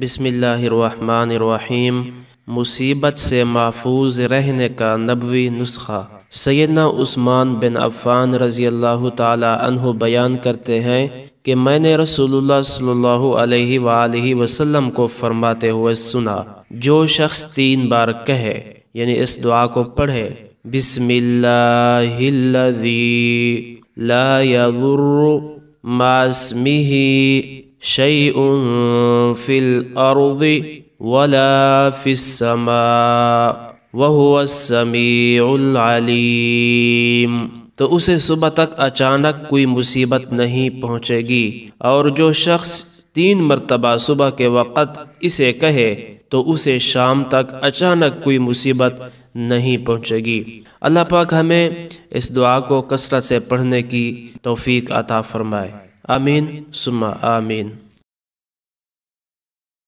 بسم اللہ الرحمن الرحیم مصیبت سے محفوظ رہنے کا نبوی نسخہ سیدنا عثمان بن عفان رضی اللہ تعالی عنہ بیان کرتے ہیں کہ میں نے رسول اللہ صلی اللہ علیہ وآلہ وسلم کو فرماتے ہوئے سنا جو شخص تین بار کہے یعنی اس دعا کو پڑھے بسم اللہ لا ولا العلیم تو اسے صبح تک اچانک کوئی مصیبت نہیں پہنچے گی اور جو شخص تین مرتبہ صبح کے وقت اسے کہے تو اسے شام تک اچانک کوئی مصیبت نہیں پہنچے گی اللہ پاک ہمیں اس دعا کو کثرت سے پڑھنے کی توفیق عطا فرمائے آمین سما آمین